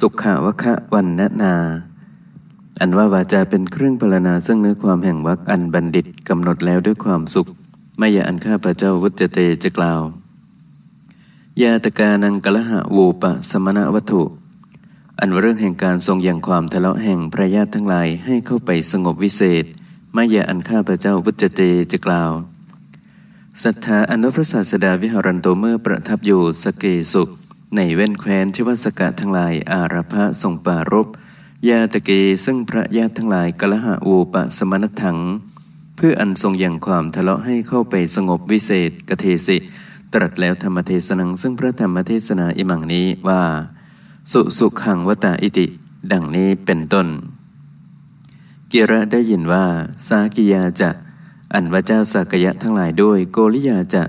สุขาวคะวันนนา อันว่าวาจาเป็นเครื่องพรณนาซึ่งเนื้อความแห่งวักอันบัณฑิตกำหนดแล้วด้วยความสุขไม่อย่าอันข้าพระเจ้าวุจเตจะกล่าว ยาตกานังกละหะโวปะ สมณะวัตถุอันว่าเรื่องแห่งการทรงอย่างความทะเลาะแห่งพระญาติทั้งหลายให้เข้าไปสงบวิเศษไม่อย่าอันข้าพระเจ้าวุจเตจะกล่าวศรัทธาอนุพระศาสดาวิหารันโตเมื่อประทับอยู่สเกสุขในเว้นแคว้นชืวสกะทั้งหลายอารพะทรงปารบยาตะเกซึ่งพระญาติทั้งหลายกละหะโอปะสมณถัง เพื่ออันทรงอย่างความทะเลาะให้เข้าไปสงบวิเศษกเทสิตรัสแล้วธรรมเทศนังซึ่งพระธรรมเทศนาอิมังนี้ว่า สุสุขังวตาอิติ ดังนี้เป็นต้น เกีระได้ยินว่า สากิยาจะอันว่าเจ้าสากยะทั้งหลายด้วยโกริยาจะ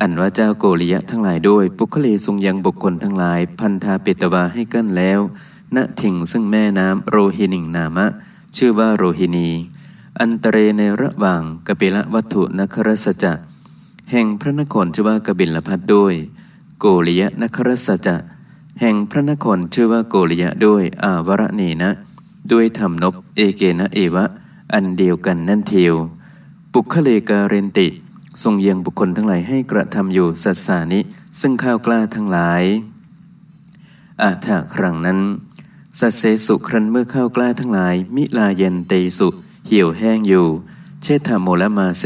อันว่าเจ้าโกริยะทั้งหลายด้วย ปุคเลทรงยังบุคคลทั้งหลายพันธาเปตวาให้กั้นแล้วณถิ่งซึ่งแม่น้ำโรฮินิงนามะ ชื่อว่าโรฮินี อันตเรในระหว่างกบิละวัตถุนครสจะ แห่งพระนครชื่อว่ากบิลพัทด้วย โกริยะนครสจะแห่งพระนครชื่อว่าโกริยะด้วยอาวรณนนะ ด้วยธรรมนบ เอเกนะเอวะ อันเดียวกันนั่นเทียว ปุคเลกาเรนติทรงเยียงบุคคลทั้งหลายให้กระทำอยู่ สัตสานิซึ่งข้าวกล้าทั้งหลาย อาถะครั้งนั้นสัเสสุครันเมื่อข้าวกล้าทั้งหลายมิลาเย็นเตสุเหี่ยว แห้งอยู่ เชธาโมละมาเส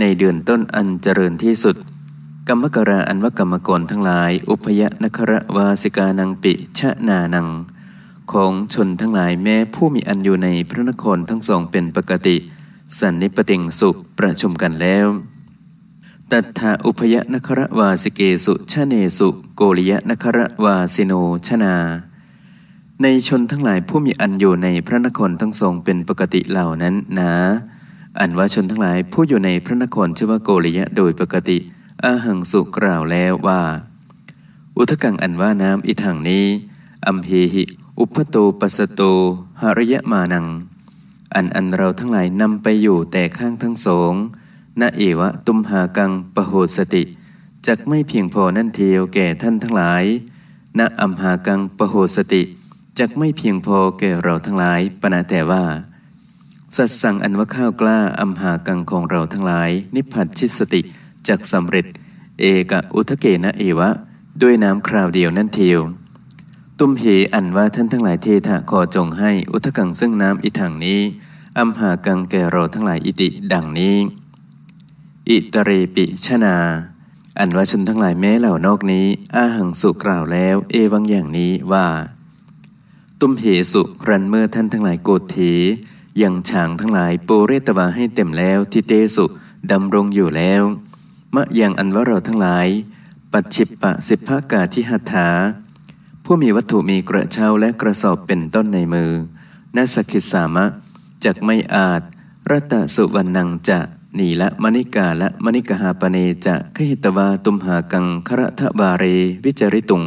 ในเดือนต้นอันเจริญที่สุด กรรมกราอันวกรรมกรทั้งหลาย อุพยนครวาสิกานังปิชะนานัง ของชนทั้งหลายแม้ผู้มีอันอยู่ในพระนครทั้งสองเป็นปกติสันนิปติงสุประชุมกันแล้วตัทธาอุพยนครวาสิเกสุ ชเนสุ โกริยนครวาสิโนชนา ในชนทั้งหลายผู้มีอันอยู่ในพระนครทั้งทรงเป็นปกติเหล่านั้นนะอันว่าชนทั้งหลายผู้อยู่ในพระนครชื่อว่าโกริยะโดยปกติอาหังสุกล่าวแล้วว่า อุทกังอันว่าน้ำอิถังนี้อัมเพหิ อุปโตปัสโตหารยะมานัง อันอันเราทั้งหลายนำไปอยู่แต่ข้างทั้งสองนเอวะ ตุมหากังปโหสติจักไม่เพียงพอนั่นเทียวแก่ท่านทั้งหลายณอัมหากังปโหสติจักไม่เพียงพอแก่เราทั้งหลาย ปณะแต่ว่า สัตสั่งอันว่าข้าวกล้าอัมหากังของเราทั้งหลายนิพพัชิสติจักสำเร็จ เอกอุทเกนะเอวะ ด้วยน้ำคราวเดียวนั่นเทียว ตุมเหอันว่าท่านทั้งหลายเทถะขอจงให้อุทกังซึ่งน้ำอิถังนี้อัมหากังแก่เราทั้งหลายอิติ ดังนี้อิตรีปิชนา อันว่าชนทั้งหลายแม้เหล่านอกนี้อาหังสุกล่าวแล้ว เอวังอย่างนี้ว่า ตุมเหสุรันเมื่อท่านทั้งหลายโกฏเถยังฉางทั้งหลายโปเรตวาให้เต็มแล้วทิเตสุดำรงอยู่แล้วมะยังอันว่าเราทั้งหลายปัจฉิปปะสิภากาที่หัตถาผู้มีวัตถุมีกระเช้าและกระสอบเป็นต้นในมือนาสกิสามะจักไม่อาจรัตสุวรรณังจะนีละมณิกาละมณิกหาปเนจะขหิตวาตุมหากังคระทะบาเรวิจริตุง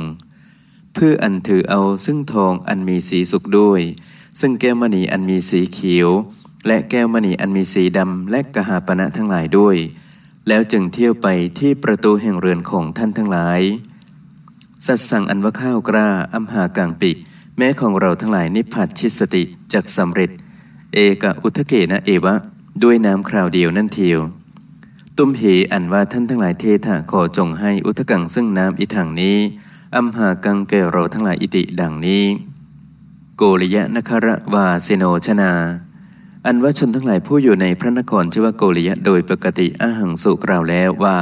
เพื่ออันถือเอาซึ่งทองอันมีสีสุกด้วย ซึ่งแก้วมณีอันมีสีเขียว และแก้วมณีอันมีสีดำและกหาปณะทั้งหลายด้วย แล้วจึงเที่ยวไปที่ประตูแห่งเรือนของท่านทั้งหลาย สัตสั่งอันว่าข้าวกล้าอัมหากังปิแม้ของเราทั้งหลายนิพพัดชิสติจักสำเร็จ เอกอุทเกนะเอวะด้วยน้ำคราวเดียวนั่นเทียว ตุมเหอันว่าท่านทั้งหลายเทถะขอจงให้อุทกังซึ่งน้ำอิถังนี้อัมหากังเกโรทั้งหลายอิติดังนี้ โกริยะนคระวาเซโนชนา อันว่าชนทั้งหลายผู้อยู่ในพระนครชื่อว่าโกริยะโดยปกติอาหังสุกล่าวแล้วว่า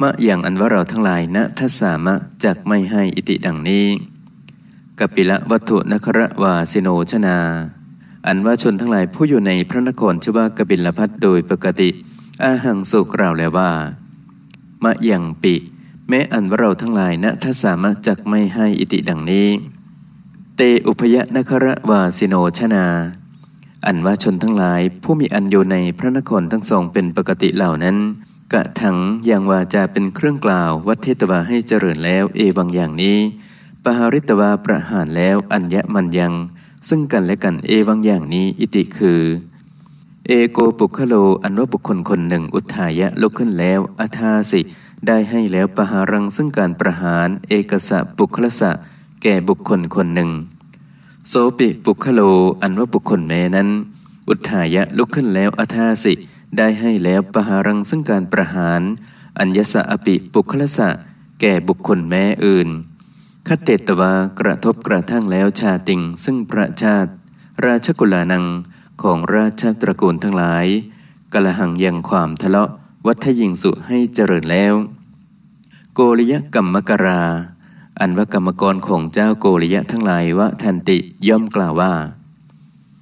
มะอย่างอันว่าเราทั้งหลายณทัสามะจักไม่ให้อิติดังนี้กปิละวัตถุนคระวาสซโนชนาอันว่าชนทั้งหลายผู้อยู่ในพระนครชื่อว่ากบิลพัทโดยปกติ อาหังสุกล่าวแล้วว่า มะยังปิ แม้อันว่าเราทั้งหลายนะ ถ้าสามารถจักไม่ให้อิติดังนี้ เตอุพยะนคระวาสิโนชนา อันว่าชนทั้งหลายผู้มีอันอยู่ในพระนครทั้งสองเป็นปกติเหล่านั้น กะถังอย่างวาจาเป็นเครื่องกล่าว วัฏเทตวาให้เจริญแล้วเอวังอย่างนี้ ปหาริตวาประหารแล้วอัญญมันยังซึ่งกันและกันเอบางอย่างนี้อิติคือ เอโกปุคโลอันว่าบุคคลคนหนึ่งอุทายะลุกขึ้นแล้วอาทาสิได้ให้แล้วปหารังซึ่งการประหาร เอกสะปุคละสะแก่บุคคลคนหนึ่งโสปิปุคโลอันว่าบุคคลแม้นั้น อุทายะลุกขึ้นแล้วอาทาสิได้ให้แล้วปหารังซึ่งการประหาร อัญญสะอปิปุคละสะแก่บุคคลแม้อื่นคเตตวากระทบกระทั่งแล้วชาติงซึ่งพระชาติราชกุลานังของราชตระกูลทั้งหลายกละหังยังความทะเลาะวัทยิงสุให้เจริญแล้ว โกริยกรรมกราอันวกรรมกรของเจ้าโกริยะทั้งหลายวะทันติย่อมกล่าวว่า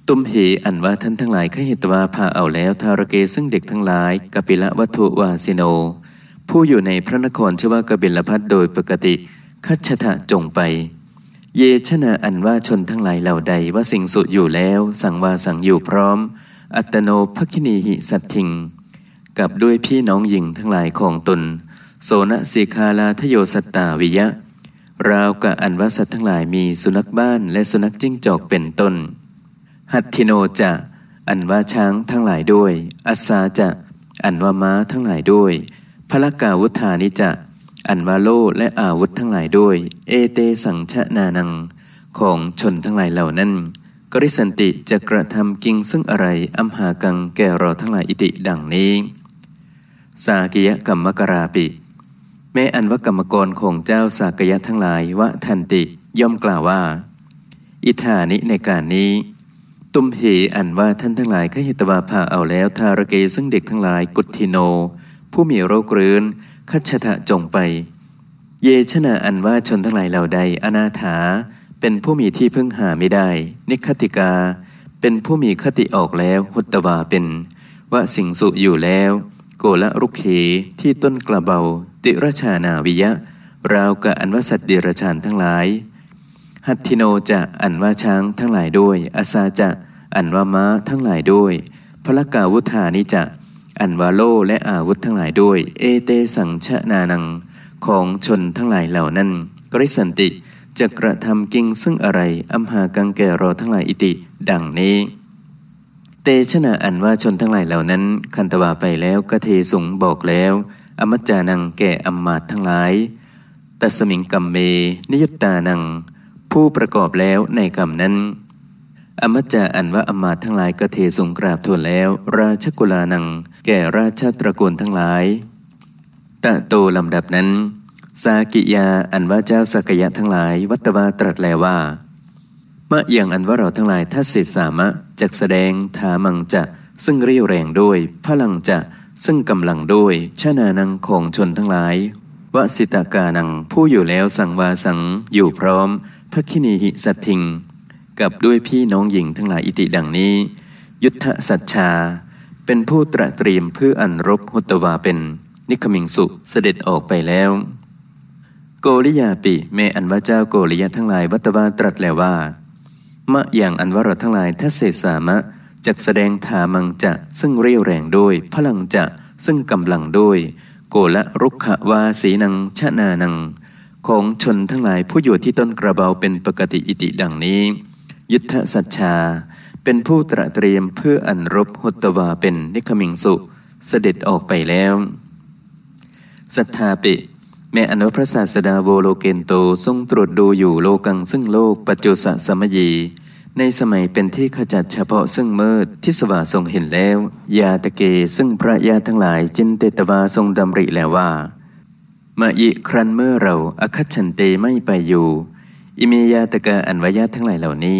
ตุมเหอันว่าท่านทั้งหลายขหิตวาพาเอาแล้วทารเกซึ่งเด็กทั้งหลายกปิละวัตุวาสิโน ผู้อยู่ในพระนครชื่อว่ากบิลพัทโดยปกติคัชทะจงไป เยชนะอันว่าชนทั้งหลายเหล่าใดว่าสิ่งสุดอยู่แล้ว สั่งว่าสั่งอยู่พร้อม อัตโนภคินีหิสัตถิง กับด้วยพี่น้องหญิงทั้งหลายของตนโสนสีคาลาทโยสัตตาวิยะ ราวกับอันว่าสัตว์ทั้งหลายมีสุนัขบ้านและสุนัขจิ้งจอกเป็นต้นหัตถิโนจะอันว่าช้างทั้งหลายด้วยอัสาจะอันว่าม้าทั้งหลายด้วยพระกาวุธานิจะอันวาโลและอาวุธทั้งหลายด้วย เอเตสังชะนานัง ของชนทั้งหลายเหล่านั้นกริสันติจะกระทำกิงซึ่งอะไรอัมหากังแก่เราทั้งหลายอิติดังนี้ สากิยกรรมกราปิ แม้อันวกรรมกรของเจ้าสากยะทั้งหลายวะทันติย่อมกล่าวว่า อิธานิในการนี้ ตุมเหอันว่าท่านทั้งหลายขยิตวาผ่าเอาแล้วทารเกซึ่งเด็กทั้งหลายกุติโน ผู้มีโรคเรื้อนคัจฉะจงไปเยชนะอันว่าชนทั้งหลายเหล่าใด อนาถาเป็นผู้มีที่พึ่งหาไม่ได้ นิคติกาเป็นผู้มีคติออกแล้วหุตตวาเป็นว่าสิงสุอยู่แล้ว โกละรุกเขที่ต้นกระเบา ติรชานาวิยะราวกะอันว่าสัตว์เดรชานทั้งหลายหัตทิโนจะอันว่าช้างทั้งหลายด้วยอาซาจะอันว่าม้าทั้งหลายด้วยพระกาวุธานิจะอันวาโลและอาวุธทั้งหลายด้วย เอเตสังชนานังของชนทั้งหลายเหล่านั้น กริสันติจะกระทำกิงซึ่งอะไรอัมหากังแก่รอทั้งหลายอิติ ดังนี้ เตชนะอันว่าชนทั้งหลายเหล่านั้นคันตวาไปแล้วกเทสงบอกแล้ว อมัจจานังแก่อัมมาทั้งหลาย ตัสมิงกัมเมนิยตานัง ผู้ประกอบแล้วในกรรมนั้นอมัจจาอันว่าอมาทั้งหลายกเทสงกราบทูนแล้ว ราชกุลานังแก่ราชตระกูลทั้งหลายตะโตลำดับนั้น สากิยาอันว่าเจ้าสักยะทั้งหลาย วัตวาตรัสแลว่ามะอย่างอันว่าเราทั้งหลายทัศเ็จสามะจะกแสดงถามังจะซึ่งเรียวแรงด้วยพลังจะซึ่งกำลังด้วยชนานังของชนทั้งหลายวสิตากานังผู้อยู่แล้วสังวาสัง อยู่พร้อมพระคินีหิสัตถิงกับด้วยพี่น้องหญิงทั้งหลายอิติดังนี้ ยุทธสัจชา เป็นผู้ตระเตรียมเพื่ออันรบหุตวาเป็น นิคมิงสุเสด็จออกไปแล้ว โกริยาปิเมอันวาเจ้าโกริยาทั้งหลายวัตวาตรัสแล้วว่ามะอย่างอันวรทั้งหลายทัศเสสามะจักแสดงถามังจะซึ่งเรี่ยวแรงด้วยพลังจะซึ่งกำลังด้วย โกละรุกขวาสีนังชะนานัง ของชนทั้งหลายผู้อยู่ที่ต้นกระเบาเป็นปกติอิติดังนี้ยุทธสัจชาเป็นผู้ตระเตรียมเพื่ออันรบหตวาเป็นนิคมิงสุ เสด็จออกไปแล้ว สัทธาปิ แม่อนุพระศาสดาโวโลเกนโตทรงตรวจดูอยู่โลกังซึ่งโลกปัจจุสสมยี ในสมัยเป็นที่ขจัดเฉพาะซึ่งมืดทิสว่าทรงเห็นแล้ว ยาตะเกซึ่งพระยาทั้งหลายจินเตตวาทรงดำริแล้วว่ามะยิครั้นเมื่อเราอคัจฉันเตไม่ไปอยู่อิมียาตะกาอันวายะทั้งหลายเหล่านี้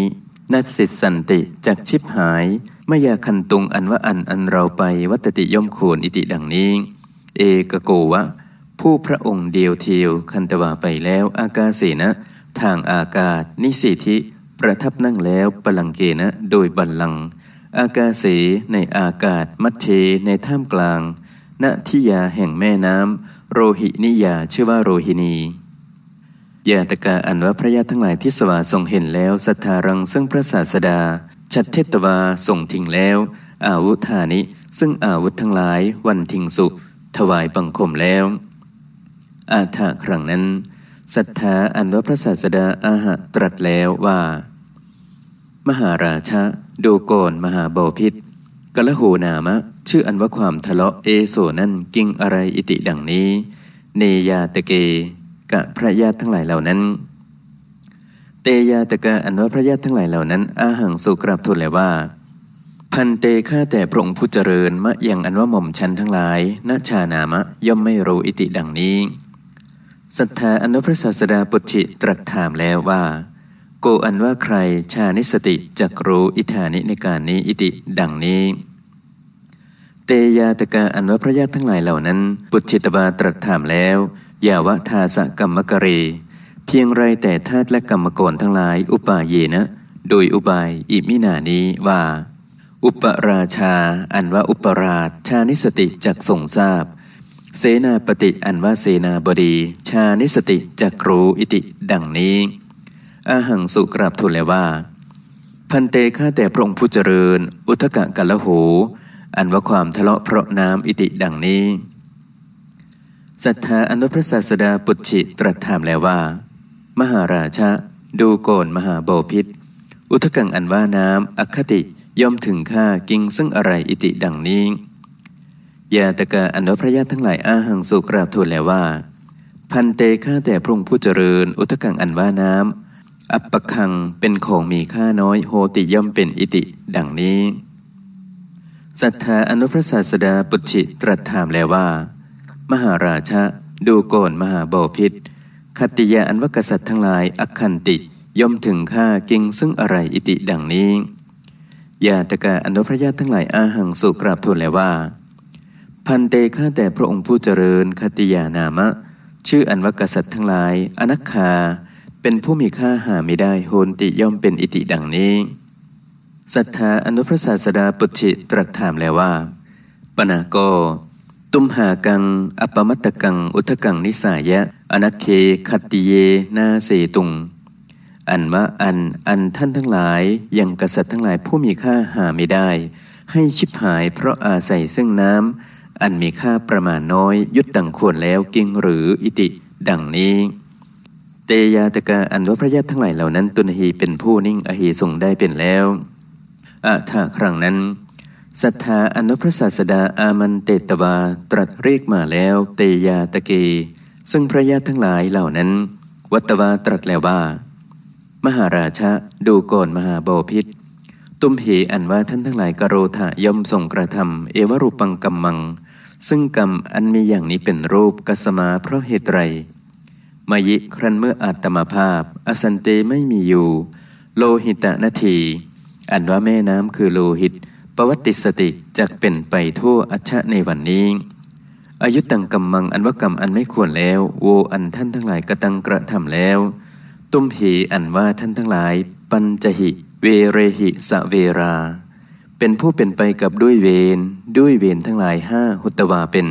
นัดสิสันติจากชิบหายมายาคันตุงอันวะอันอันเราไปวัตติย่อมโขนอิติดังนี้ เอกโกวะผู้พระองค์เดียวเทียวคันตวาไปแล้วอากาเสนะ ทางอากาศนิสิธิประทับนั่งแล้วปลังเกนะ โดยบัลลังอากาเสในอากาศมัชเชในท่ามกลางณทิยาแห่งแม่น้ำโรหินิยาชื่อว่าโรหินียาตกาอันว่าพระญาติทั้งหลายที่สวาทรงเห็นแล้ว สัทธารังซึ่งพระศาสดาชัดเทตวาส่งทิ้งแล้ว อาวุธานิซึ่งอาวุธทั้งหลาย วันทิ้งสุถวายบังคมแล้ว อาถะครั้งนั้นศรัทธาอันว่าพระศาสดาอาหะตรัสแล้วว่า มหาราชะดูโกนมหาบาพิษกละหูนามะ ชื่ออันว่าความทะเลาะเอโสนั่นกิงอะไรอิติดังนี้เนยาตะเกกะพระญาติทั้งหลายเหล่านั้น เตยาตะกะอันว่าพระญาติทั้งหลายเหล่านั้น อาหังสุกราบทูลแล้วว่า พันเตฆ่าแต่พระองค์ผู้เจริญมะยังอันว่าหม่อมชันทั้งหลาย ณชานามะย่อมไม่รู้อิติดังนี้ศรัทธาอันวาพระศาสดาปุชิตรัสถามแล้วว่า โกอันว่าใครชานิสติจักรู้อิทานิในการนี้อิติดังนี้ เตยาตะกาอันว่าพระญาติทั้งหลายเหล่านั้น ปุชิตบาตรัสถามแล้วอย่าวะทาสกรรมกเรเพียงไรแต่ธาตุและกรรมกรทั้งหลายอุปาเยนะ โดยอุบายอิมินานี้ว่า อุปราชา อันว่าอุปราชชานิสติจักส่งทราบเสนาปฏิอันว่าเสนาบดี ชานิสติจักรู้อิติดังนี้อาหังสุกราบทูลเลยว่า พันเตฆ่าแต่พระองค์ผู้เจริญอุทกะกัลโหอันว่าความทะเลาะเพราะน้ำอิติดังนี้สัทธาอนุพระศาสดาปุจฉิตรัสถามแล้วว่า มหาราชะ ดูโกนมหาโบพิษ อุทกังอันว่าน้ำอคติย่อมถึงข้ากิงซึ่งอะไรอิติดังนี้ยาตกาอนุพระญาตทั้งหลายอาหังสุกราบทูลแล้วว่า พันเตข้าแต่พระองค์ผู้เจริญอุทกังอันว่าน้ำอัปปะคังเป็นของมีค่าน้อยโหติย่อมเป็นอิติดังนี้ สัทธาอนุพระศาสดาปุจฉิตรัสถามแล้วว่ามหาราชะดูโกนมหาบาพิษคติยาอันวกษัตริย์ทั้งหลายอักขันติย่อมถึงข้ากิงซึ่งอะไรอิติดังนี้ยาตกาอันุพระญาติทั้งหลายอาหังสุกราบทูลแล้วว่า พันเตข้าแต่พระองค์ผู้เจริญ คติยานามะ ชื่ออันวกษัตริย์ทั้งหลาย อนักคาเป็นผู้มีค่าหาไม่ได้โหนติย่อมเป็นอิติดังนี้ศรัทธาอนุพระศาสดาปุจิตรัสถามแล้วว่าปนาโกุมหากังอปมัตตกังอุทกังนิสายะอนัคเคขัตติเยนาเสตุง อันมะอันอันท่านทั้งหลายยังกษัตริย์ทั้งหลายผู้มีค่าหาไม่ได้ ให้ชิบหายเพราะอาศัยซึ่งน้ำอันมีค่าประมาณน้อย ยุดดังควรแล้วกิงหรืออิติดังนี้ เตยาตกาอันว่าพระญาติทั้งหลายเหล่านั้น ตุนหีเป็นผู้นิ่งอหีทรงได้เป็นแล้วอะถ้าครั้งนั้นศรัทธาอนุพระศาสดาอามันเตตวาตรัสเรียกมาแล้ว เตยาตะเก ซึ่งพระญาติทั้งหลายเหล่านั้น วัตวาตรัสแล้วว่า มหาราชะดูก่อนมหาโบพิษตุมเหอันว่าท่านทั้งหลายกโรธะย่อมส่งกระทำเอวรูปังกัมมัง ซึ่งกรรมอันมีอย่างนี้เป็นรูปกัสมาเพราะเหตุไรมายิครั้นเมื่ออาตมาภาพ อสันเตไม่มีอยู่ โลหิตะนาที อันว่าแม่น้ำคือโลหิตประวัติสติจักเป็นไปทั่วอัชะในวันนี้อายุตังกรรมมังอันวกรรมอันไม่ควรแล้ว โวอันท่านทั้งหลายกระตังกระทำแล้ว ตุ้มเหอันว่าท่านทั้งหลาย ปัญจหิ เวเรหิสะเวราเป็นผู้เป็นไปกับด้วยเวรด้วยเวรทั้งหลายห้าหุตวาเป็น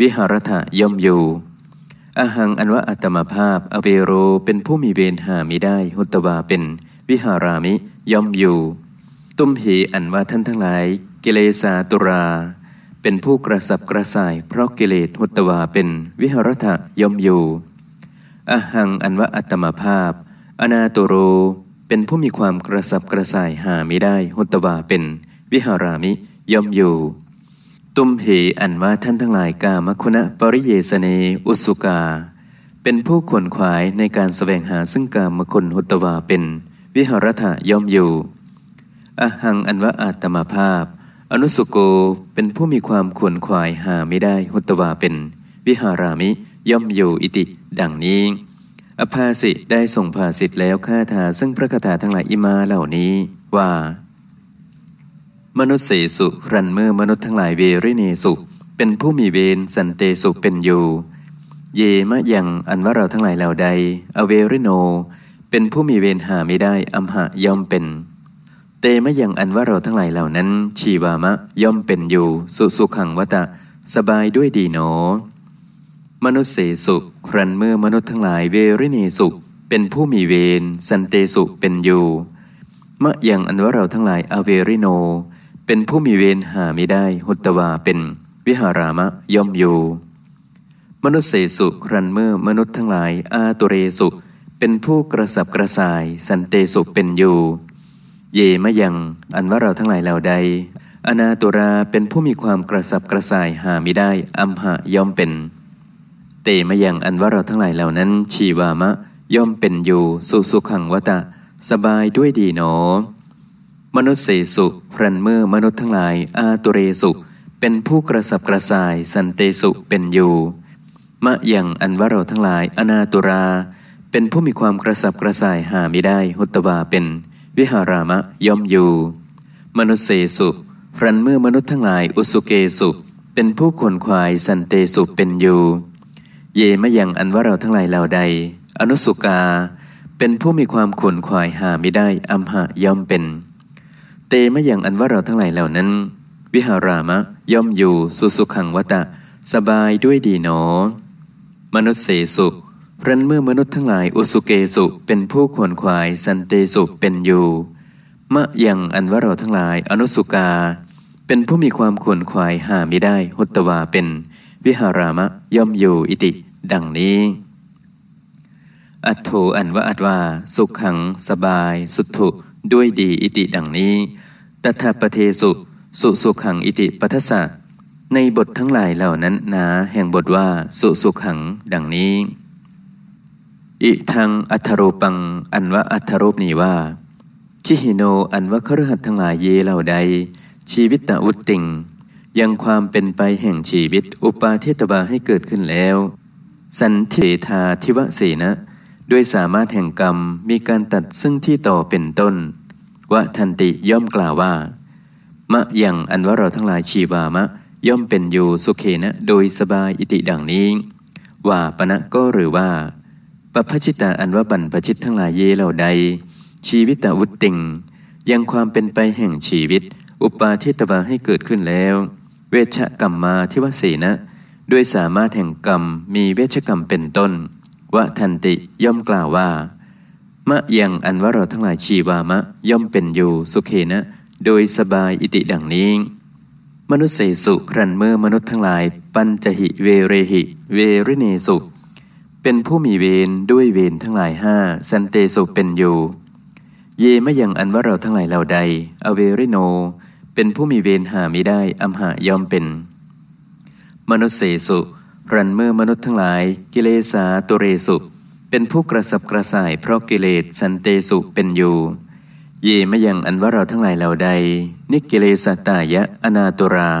วิหารถะย่อมอยู่อหังอันว่าอัตมภาพอเวโรเป็นผู้มีเวรหามิได้หุตวาเป็น วิหารามิย่อมอยู่ตุ้มเหอันว่าท่านทั้งหลาย กิเลสาตุรา เป็นผู้กระสับกระส่ายเพราะกิเลสหุตวาเป็นวิหรธะย่อมอยู่อะหังอันว่าอัตมภาพ อนาตโรเป็นผู้มีความกระสับกระส่ายหาไม่ได้หุตวาเป็น วิหารามิย่อมอยู่ ตุมเหอันว่าท่านทั้งหลายกามคุณะปริเยสเนอุสุกา เป็นผู้ขวนขวายในการสแสวงหาซึ่งกามคุณหุตวาเป็น วิหรธะย่อมอยู่อหังอันวะอาตมาภาพ อนุสุโกเป็นผู้มีความขวนขวายหาไม่ได้ หุตวาเป็น วิหารามิย่อมอยู่อิติ ดังนี้ อภาสิได้ส่งภาสิทธ์แล้วฆ่าทาซึ่งพระคาถาทั้งหลายอิมาเหล่านี้ ว่า มนุษย์เสสุรันเมื่อมนุษย์ทั้งหลายเวริเนสุ เป็นผู้มีเวรสันเตสุเป็นอยู่ เยมะยัง อันว่าเราทั้งหลายเหล่าใด อเวริโน เป็นผู้มีเวรหาไม่ได้อัมหะย่อมเป็นเตมะยังอันว่าเราทั้งหลายเหล่านั้นชีวามะย่อมเป็นอยู่ สุสุขังวตะ สบายด้วยดีหนมนุษย์เสสุครันเมื่อมนุษย์ทั้งหลายเวริเนสุขเป็นผู้มีเวรสันเตสุเป็นอยู่มะยังอันว่าเราทั้งหลายอเวริโน เป็นผู้มีเวรหาไม่ได้หุตวาเป็น วิหารามะย่อมอยู่ มนุษย์เสสุครันเมื่อมนุษย์ทั้งหลาย อาตุเรสุเป็นผู้กระสับกระส่าย สันเตสุเป็นอยู่เยมะยังอันว่าเราทั้งหลายเหล่าใด อนาตุราเป็นผู้มีความกระสับกระส่ายหาไม่ได้ อัมหะย่อมเป็น เตมะยังอันว่าเราทั้งหลายเหล่านั้น ชีวามะ ย่อมเป็นอยู่ สุสุขังวตะ สบายด้วยดีหนอมนุษย์เสสุพรันเมื่อมนุษย์ทั้งหลาย อาตุเรสุเป็นผู้กระสับกระส่ายสันเตสุเป็นอยู่ มะยังอันว่าเราทั้งหลาย อนาตุรา เป็นผู้มีความกระสับกระส่ายหาไม่ได้ หุตวาเป็นวิหารามะย่อมอยู่ มนุษย์เสสุ ครันเมื่อมนุษย์ทั้งหลายอุสุเกสุ เป็นผู้ขวนขวายสันเตสุเป็นอยู่ เยมะยังอันว่าเราทั้งหลายเหล่าใด อนุสุกาเป็นผู้มีความขวนขวายหาไม่ได้อัมหะย่อมเป็น เตมะยังอันว่าเราทั้งหลายเหล่านั้น วิหารามะย่อมอยู่ สุสุขังวตะ สบายด้วยดีหนอมนุษย์เสสุขรันเมื่อมนุษย์ทั้งหลายอุสุเกสุเป็นผู้ขวนขวายสันเตสุเป็นอยู่มะยังอันว่าเราทั้งหลายอนุสุกา เป็นผู้มีความขวนขวายหาไม่ได้หุตวาเป็น วิหารามะย่อมอยู่อิติดังนี้ อัตโธอันว่าอัตวา สุขขัง สบาย สุทุด้วยดีอิติดังนี้ตถาปเทสุสุสุขังอิติปัทสะในบททั้งหลายเหล่านั้นนาแห่งบทว่าสุสุขังดังนี้อิทังอัทรูปังอันว่าอัทรูปนี้ว่าคิหิโนอันว่าครหัตทั้งหลายเยเหล่าใด ชีวิตตะวุตติง ยังความเป็นไปแห่งชีวิต อุปาเทตบาให้เกิดขึ้นแล้ว สันเทธาทิวะเสนะ ด้วยสามารถแห่งกรรมมีการตัดซึ่งที่ต่อเป็นต้นวะทันติย่อมกล่าวว่ามะยังอันว่าเราทั้งหลายชีวามะ ย่อมเป็นอยู่สุเคนะโดยสบายอิติดังนี้ว่าปณะก็หรือว่าปัจจิตาอันว่าบัปัจจิตทั้งหลายเยเหล่าใด ชีวิตตวุตติงยังความเป็นไปแห่งชีวิต อุปาทิตบาให้เกิดขึ้นแล้ว เวชกรรมมาที่ว่านะด้วยสามารถแห่งกรรมมีเวชกรรมเป็นต้นวะทันติย่อมกล่าวว่ามะยังอันว่าเราทั้งหลายชีวามะย่อมเป็นอยู่ สุเคนะ โดยสบายอิติดังนี้ มนุษย์เสสุครันเมื่อมนุษย์ทั้งหลายปัญจหิเวเรหิ เวริเนสุเป็นผู้มีเวรด้วยเวรทั้งหลายห้าสันเตสุเป็นอยู่ เยไม่ยังอันว่าเราทั้งหลายเหล่าใดอเวริโนเป็นผู้มีเวรหาไม่ได้อัมหะยอมเป็นมนุษยเสสุรันเมื่อมนุษย์ทั้งหลายกิเลสาตุเรสุเป็นผู้กระสับกระส่ายเพราะกิเลสสันเตสุเป็นอยู่เยไม่ยังอันว่าเราทั้งหลายเหล่าใด นิกิเลสตายะอนาตุรา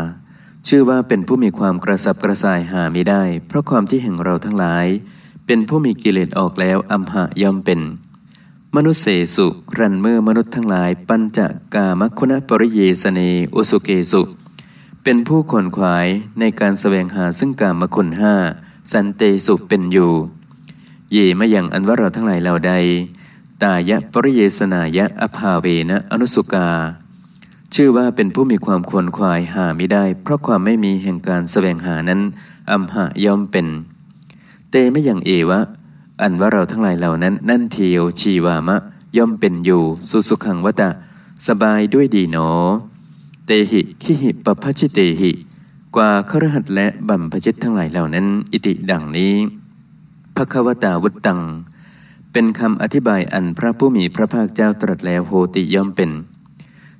ชื่อว่าเป็นผู้มีความกระสับกระส่ายหาไม่ได้ เพราะความที่แห่งเราทั้งหลายเป็นผู้มีกิเลสออกแล้วอัมหะย่อมเป็น มนุษยเสสุรันเมื่อมนุษย์ทั้งหลายปัญจกามคุณปริเยสเนอุสุเกสุเป็นผู้ขนขวายในการแสวงหาซึ่งกามคุณห้าสันเตสุเป็นอยู่เยมาอย่างอันว่าเราทั้งหลายเหล่าใดตายะปริเยสนายะอภาเวนะอนุสุกา ชื่อว่าเป็นผู้มีความควรควายหาไม่ได้เพราะความไม่มีแห่งการแสวงหานั้นอัมหะย่อมเป็นเตไม่อย่างเอวะ อันว่าเราทั้งหลายเหล่านั้น นั่นเทียวชีวามะ ย่อมเป็นอยู่ สุสุขังวตะ สบายด้วยดีหนอ เตหิขิหิปปัชิเตหิ กว่าขรหัสและบัมพชิตทั้งหลายเหล่านั้น อิติดังนี้พระควตาวุตตัง เป็นคำอธิบายอันพระผู้มีพระภาคเจ้าตรัสแล้วโหติย่อมเป็น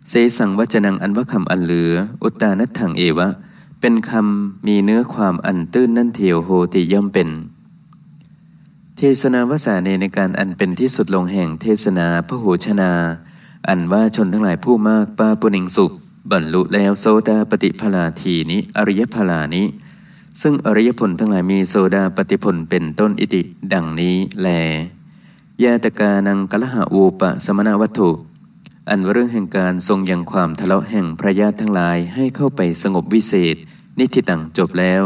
เสสังวจนังอันว่าคำอันเหลือ อุตานัตถังเอวะ เป็นคำมีเนื้อความอันตื้นนั่นเทียวโหติย่อมเป็นเทศนาวสาเนในการอันเป็นที่สุดลงแห่งเทศนาพระหูชนา อันว่าชนทั้งหลายผู้มากป้าปุณิงสุขบรรลุแล้วโซดาปฏิภลาทีนิอริยภลานิซึ่งอริยผลทั้งหลายมีโซดาปฏิผลเป็นต้นอิติดังนี้แลยาตกานังกะละหะอูปะสมณวัตถุอันเรื่องแห่งการทรงยังความทะเลาะแห่งพระญาติทั้งหลายให้เข้าไปสงบวิเศษนิทิตังจบแล้ว